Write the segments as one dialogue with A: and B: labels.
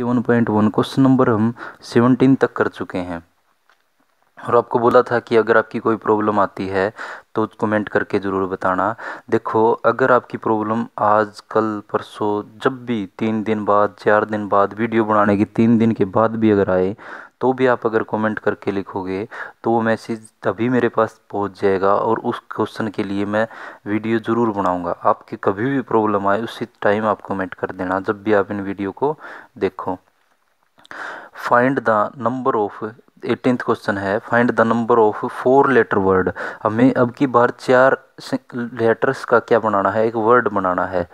A: Seven point one question number हम seventeen तक कर चुके हैं और आपको बोला था कि अगर आपकी कोई प्रॉब्लम आती है तो कमेंट करके ज़रूर बताना देखो अगर आपकी प्रॉब्लम आज कल परसों जब भी तीन दिन बाद चार दिन बाद वीडियो बनाने के तीन दिन के बाद भी अगर आए तो भी आप अगर कमेंट करके लिखोगे तो वो मैसेज तभी मेरे पास पहुंच जाएगा और उस क्वेश्चन के लिए मैं वीडियो ज़रूर बनाऊंगा आपकी कभी भी प्रॉब्लम आए उसी टाइम आप कमेंट कर देना जब भी आप इन वीडियो को देखो find the number of eighteenth question है find the number of four letter word हमें हम्म। अब की बार चार लेटर्स का क्या बनाना है एक वर्ड बनाना है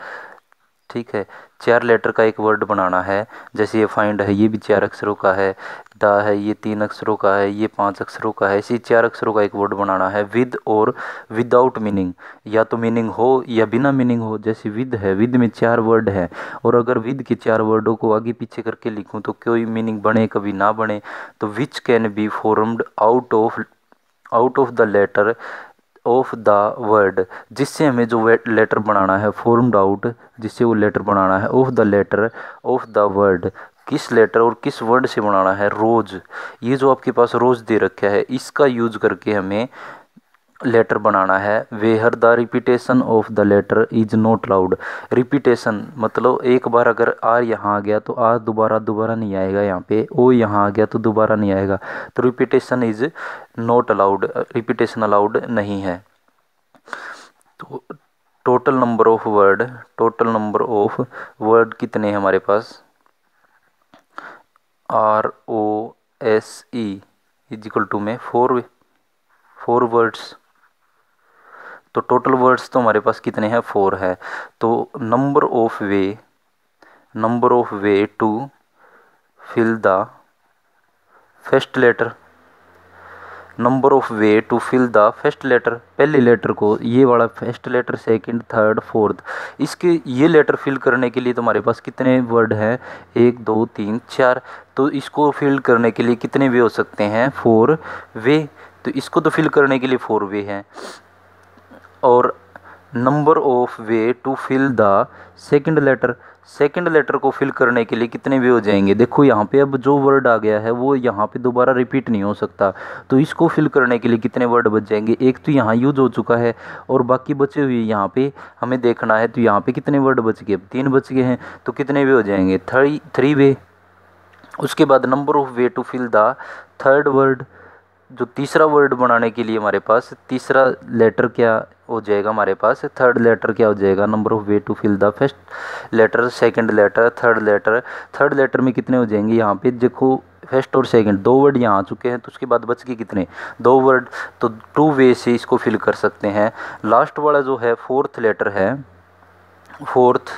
A: ठीक है चार लेटर का एक वर्ड बनाना है जैसे ये फाइंड है ये भी चार अक्षरों का है द है ये तीन अक्षरों का है ये पांच अक्षरों का है इसी चार अक्षरों का एक वर्ड बनाना है विद और विदाउट मीनिंग या तो मीनिंग हो या बिना मीनिंग हो जैसे विद है विद में चार वर्ड है और अगर विद के चार वर्डों को आगे पीछे करके लिखूँ तो कोई मीनिंग बने कभी ना बने तो which can be formed out of out of the letter of the word जिससे हमें जो लेटर बनाना है फॉर्म आउट जिससे वो लेटर बनाना है of the letter of the word किस लेटर और किस वर्ड से बनाना है रोज़ ये जो आपके पास रोज़ दे रखा है इसका यूज करके हमें लेटर बनाना है where the repetition of the letter is not allowed repetition मतलब एक बार अगर आर यहाँ आ गया तो आर दोबारा दोबारा नहीं आएगा यहाँ पे ओ यहाँ आ गया तो दोबारा नहीं आएगा तो repetition is not allowed repetition allowed नहीं है तो total number of word total number of word कितने हैं हमारे पास R O S E is equal to में फोर फोर वर्ड्स तो टोटल वर्ड्स तो हमारे पास कितने हैं फोर है तो number of way number of way to fill the first letter number of way to fill the first letter पहले लेटर को ये वाला first letter second third fourth इसके ये लेटर फिल करने के लिए तुम्हारे तो पास कितने वर्ड हैं एक दो तीन चार तो इसको फिल करने के लिए कितने वे हो सकते हैं फोर वे तो इसको तो फिल करने के लिए फोर वे हैं और number of way to fill the second letter second letter को फिल करने के लिए कितने वे हो जाएंगे देखो यहाँ पे अब जो वर्ड आ गया है वो यहाँ पे दोबारा रिपीट नहीं हो सकता तो इसको फिल करने के लिए कितने वर्ड बच जाएंगे एक तो यहाँ यूज हो चुका है और बाकी बचे हुए यहाँ पे हमें देखना है तो यहाँ पे कितने वर्ड बच गए अब तीन बच गए हैं तो कितने वे हो जाएंगे थ्री थ्री वे उसके बाद number of way to fill the third word जो तीसरा वर्ड बनाने के लिए हमारे पास तीसरा लेटर क्या हो जाएगा हमारे पास थर्ड लेटर क्या हो जाएगा number of way to fill the first letter second letter third letter third letter में कितने हो जाएंगे यहाँ पे देखो फर्स्ट और सेकंड दो वर्ड यहाँ आ चुके हैं तो उसके बाद बच गए कितने दो वर्ड तो टू वे से इसको फिल कर सकते हैं लास्ट वाला जो है फोर्थ लेटर है फोर्थ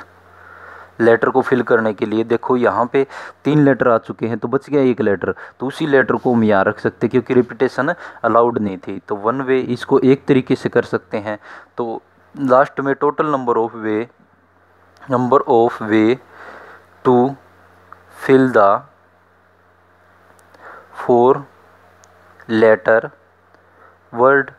A: लेटर को फिल करने के लिए देखो यहाँ पे तीन लेटर आ चुके हैं तो बच गया एक लेटर तो उसी लेटर को हम यहाँ रख सकते क्योंकि रिपीटेशन अलाउड नहीं थी तो वन वे इसको एक तरीके से कर सकते हैं तो लास्ट में total number of way number of way to fill the four letter word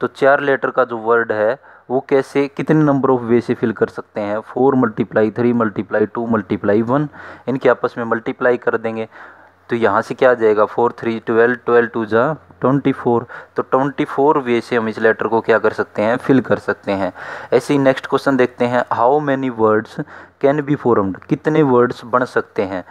A: तो चार लेटर का जो वर्ड है वो कैसे कितने नंबर ऑफ वे से फिल कर सकते हैं four multiply three multiply two multiply one इनके आपस में मल्टीप्लाई कर देंगे तो यहाँ से क्या आ जाएगा four three twelve twelve two जा ट्वेंटी फोर तो ट्वेंटी फोर वे से हम इस लेटर को क्या कर सकते हैं फिल कर सकते हैं ऐसे ही नेक्स्ट क्वेश्चन देखते हैं how many words can be formed कितने वर्ड्स बन सकते हैं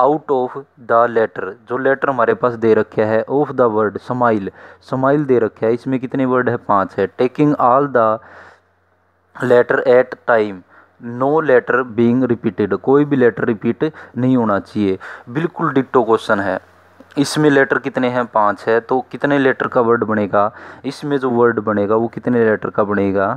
A: आउट ऑफ द लेटर जो लेटर हमारे पास दे रखा है of the word smile smile दे रखा है इसमें कितने वर्ड है पांच है taking all the letter at time no letter being repeated कोई भी लेटर रिपीट नहीं होना चाहिए बिल्कुल डिट्टो क्वेश्चन है इसमें लेटर कितने हैं पाँच है तो कितने लेटर का वर्ड बनेगा इसमें जो वर्ड बनेगा वो कितने लेटर का बनेगा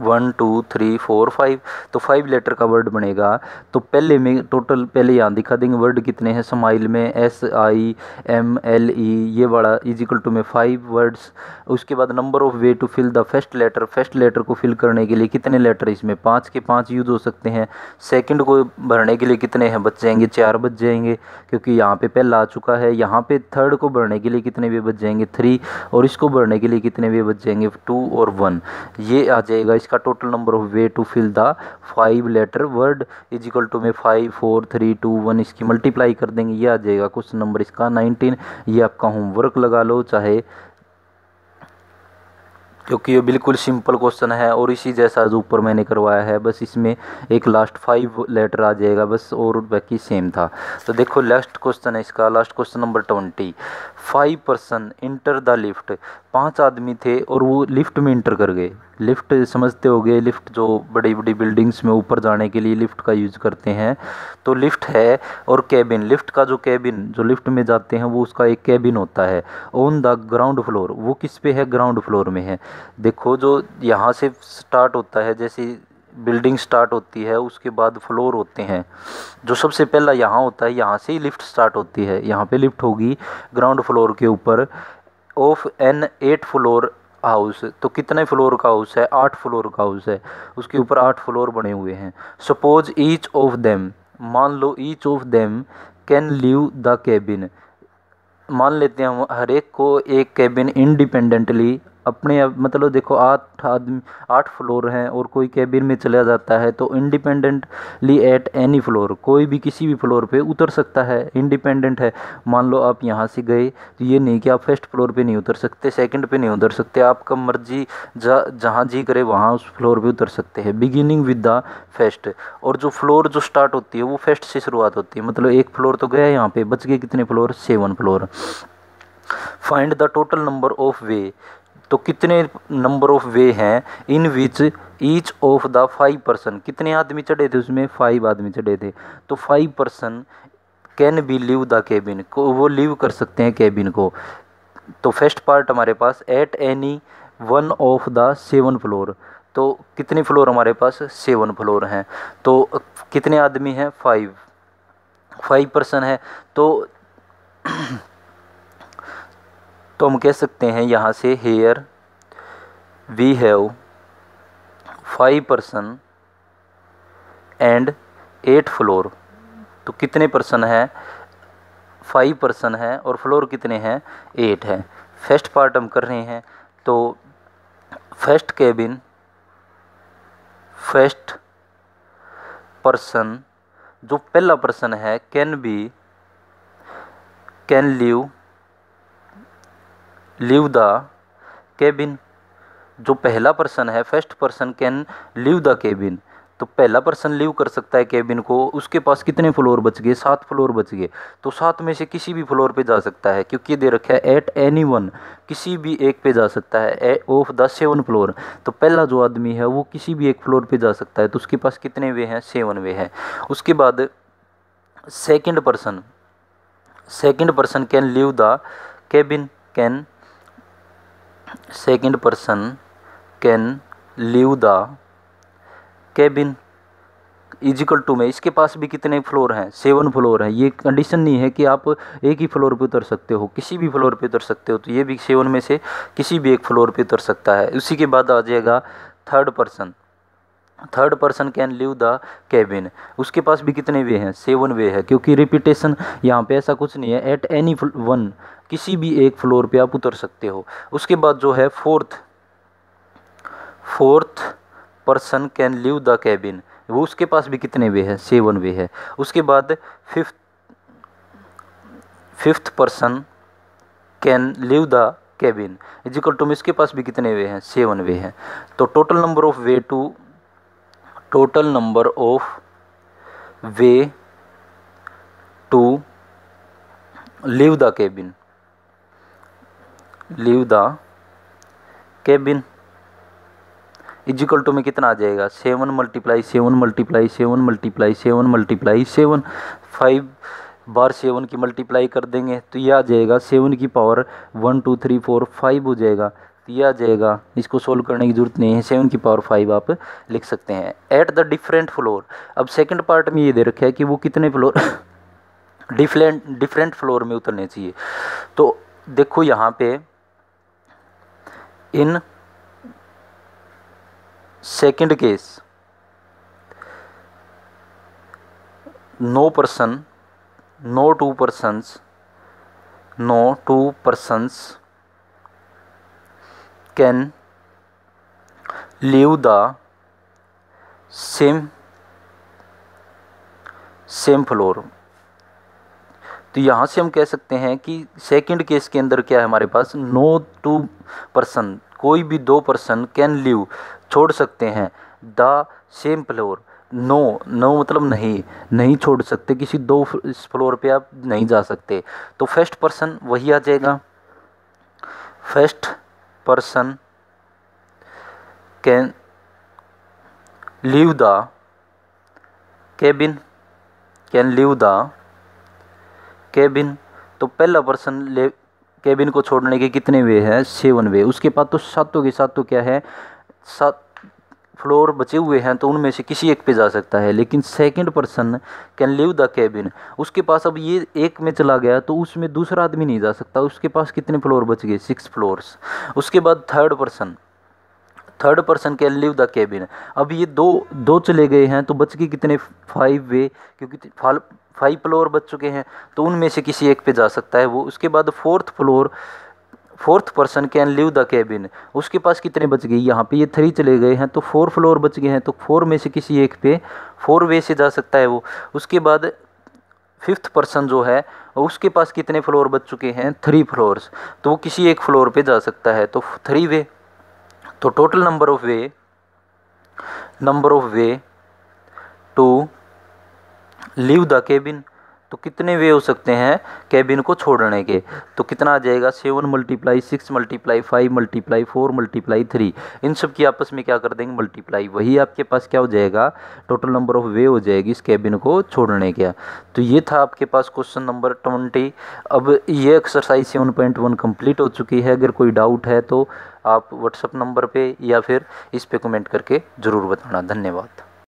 A: one two three four five तो फाइव लेटर का वर्ड बनेगा तो पहले में टोटल पहले यहाँ दिखा देंगे वर्ड कितने हैं समाइल में S I M L E ये वाला इजिकल टू में फाइव वर्ड्स उसके बाद number of way to fill the first letter first letter को फिल करने के लिए कितने लेटर इसमें पाँच के पाँच यूज़ हो सकते हैं सेकेंड को भरने के लिए कितने हैं बच जाएंगे चार बच जाएंगे क्योंकि यहाँ पे पहला आ चुका है यहाँ पे थर्ड को भरने के लिए कितने वे बच जाएंगे थ्री और इसको भरने के लिए कितने वे बच जाएंगे टू और वन ये आ जाएगा इसका इसका total number of way to fill the five letter word is equal to में five four three two one इसकी मल्टीप्लाई कर देंगे ये आ जाएगा क्वेश्चन नंबर इसका नाइनटीन ये आपका होमवर्क लगा लो चाहे क्योंकि ये बिल्कुल सिंपल क्वेश्चन है और इसी जैसा जो ऊपर मैंने करवाया है बस इसमें एक लास्ट फाइव लेटर आ जाएगा बस और बाकी सेम था तो देखो लास्ट क्वेश्चन है इसका last question number twenty five person enter the lift पांच आदमी थे और वो लिफ्ट में इंटर कर गए लिफ्ट समझते गए लिफ्ट जो बड़ी बड़ी बिल्डिंग्स में ऊपर जाने के लिए लिफ्ट का यूज़ करते हैं तो लिफ्ट है और कैबिन लिफ्ट का जो कैबिन जो लिफ्ट में जाते हैं वो उसका एक कैबिन होता है ऑन द ग्राउंड फ्लोर वो किस पे है ग्राउंड फ्लोर में है देखो जो यहाँ से स्टार्ट होता है जैसे बिल्डिंग स्टार्ट होती है उसके बाद फ्लोर होते हैं जो सबसे पहला यहाँ होता है यहाँ से ही लिफ्ट स्टार्ट होती है यहाँ पे लिफ्ट होगी ग्राउंड फ्लोर के ऊपर of an eight floor house तो कितने फ्लोर का हाउस है आठ फ्लोर का हाउस है उसके ऊपर आठ फ्लोर बने हुए हैं सपोज ईच ऑफ देम मान लो each of them can leave the cabin मान लेते हैं हम हर एक को एक केबिन इंडिपेंडेंटली अपने मतलब देखो आठ आदमी आठ फ्लोर हैं और कोई कैबिन में चला जाता है तो इंडिपेंडेंटली एट एनी फ्लोर कोई भी किसी भी फ्लोर पे उतर सकता है इंडिपेंडेंट है मान लो आप यहाँ से गए तो ये नहीं कि आप फर्स्ट फ्लोर पे नहीं उतर सकते सेकंड पे नहीं उतर सकते आप कब मर्जी जा जहाँ जी करे वहाँ उस फ्लोर पर उतर सकते हैं बिगिनिंग विद द फेस्ट और जो फ्लोर जो स्टार्ट होती है वो फेस्ट से शुरुआत होती है मतलब एक फ्लोर तो गया यहाँ पे बच गए कितने floor seven floor find the total number of way तो कितने नंबर ऑफ वे हैं in which each of the five person कितने आदमी चढ़े थे उसमें फाइव आदमी चढ़े थे तो five person can be leave the cabin को वो लिव कर सकते हैं केबिन को तो फर्स्ट पार्ट हमारे पास at any one of the seven floor तो कितने फ्लोर हमारे पास सेवन फ्लोर हैं तो कितने आदमी हैं फाइव फाइव पर्सन है तो तो हम कह सकते हैं यहाँ से here we have five person and eight floor तो कितने पर्सन हैं फाइव पर्सन हैं और फ्लोर कितने हैं एट हैं फर्स्ट पार्ट हम कर रहे हैं तो फर्स्ट केबिन फर्स्ट पर्सन जो पहला पर्सन है can be can leave leave the cabin जो पहला पर्सन है first person can leave the cabin तो पहला पर्सन लीव कर सकता है केबिन को उसके पास कितने फ्लोर बच गए सात फ्लोर बच गए तो सात में से किसी भी फ्लोर पे जा सकता है क्योंकि दे रखा है एट एनी वन किसी भी एक पे जा सकता है ऑफ द सेवन फ्लोर तो पहला जो आदमी है वो किसी भी एक फ्लोर पे जा सकता है तो उसके पास कितने वे हैं सेवन वे हैं उसके बाद second person second person can leave the cabin can second person can leave the cabin is equal to में इसके पास भी कितने फ्लोर हैं सेवन फ्लोर हैं ये कंडीशन नहीं है कि आप एक ही फ्लोर पे उतर सकते हो किसी भी फ्लोर पे उतर सकते हो तो ये भी सेवन में से किसी भी एक फ्लोर पे उतर सकता है उसी के बाद आ जाएगा third person third person can leave the cabin उसके पास भी कितने वे हैं सेवन वे है क्योंकि रिपीटेशन यहाँ पे ऐसा कुछ नहीं है एट एनी वन किसी भी एक फ्लोर पे आप उतर सकते हो उसके बाद जो है fourth fourth person can leave the cabin वो उसके पास भी कितने वे है सेवन वे है उसके बाद fifth fifth person can leave the cabin is equal to मिस इसके पास भी कितने वे हैं सेवन वे हैं तो total number of way to total number of way to leave the cabin leave the cabin is equal to में कितना आ जाएगा seven multiply seven multiply seven multiply seven multiply seven five बार seven की multiply कर देंगे तो ये आ जाएगा सेवन की power one two three four five हो जाएगा ये जाएगा इसको सोल्व करने की जरूरत नहीं है सेवन की पावर फाइव आप लिख सकते हैं एट द डिफरेंट फ्लोर अब सेकंड पार्ट में ये दे रखा है कि वो कितने फ्लोर डिफरेंट डिफरेंट फ्लोर में उतरने चाहिए तो देखो यहाँ पे in second case no person no two persons no two persons can leave the same same floor तो यहाँ से हम कह सकते हैं कि सेकंड केस के अंदर क्या है हमारे पास नो टू पर्सन कोई भी दो पर्सन कैन लिव छोड़ सकते हैं the same floor no no मतलब नहीं नहीं छोड़ सकते किसी दो फ्लोर पे आप नहीं जा सकते तो फर्स्ट पर्सन वही आ जाएगा first person can leave the cabin can leave the cabin तो पहला पर्सन ले केबिन को छोड़ने के कितने वे हैं सेवन वे उसके बाद तो सातों के सातों क्या है सात फ्लोर बचे हुए हैं तो उनमें से किसी एक पे जा सकता है लेकिन second person can leave the cabin उसके पास अब ये एक में चला गया तो उसमें दूसरा आदमी नहीं जा सकता उसके पास कितने फ्लोर बच गए सिक्स फ्लोर्स उसके बाद third person third person can leave the cabin अब ये दो दो चले गए हैं तो बच गए कितने फाइव वे क्योंकि फाइव फ्लोर बच चुके हैं तो उनमें से किसी एक पे जा सकता है वो उसके बाद fourth floor fourth person can leave the cabin उसके पास कितने बच गए यहाँ पे ये थ्री चले गए हैं तो फोर फ्लोर बच गए हैं तो फोर में से किसी एक पे फोर वे से जा सकता है वो उसके बाद फिफ्थ पर्सन जो है उसके पास कितने फ्लोर बच चुके हैं थ्री फ्लोर्स तो वो किसी एक फ्लोर पे जा सकता है तो थ्री वे तो total number of way number of way to leave the cabin तो कितने वे हो सकते हैं कैबिन को छोड़ने के तो कितना आ जाएगा seven multiply six multiply five multiply four multiply three इन सब की आपस में क्या कर देंगे मल्टीप्लाई वही आपके पास क्या हो जाएगा टोटल नंबर ऑफ वे हो जाएगी इस कैबिन को छोड़ने के तो ये था आपके पास क्वेश्चन नंबर ट्वेंटी अब ये exercise seven point one complete हो चुकी है अगर कोई डाउट है तो आप व्हाट्सअप नंबर पर या फिर इस पर कमेंट करके ज़रूर बताना धन्यवाद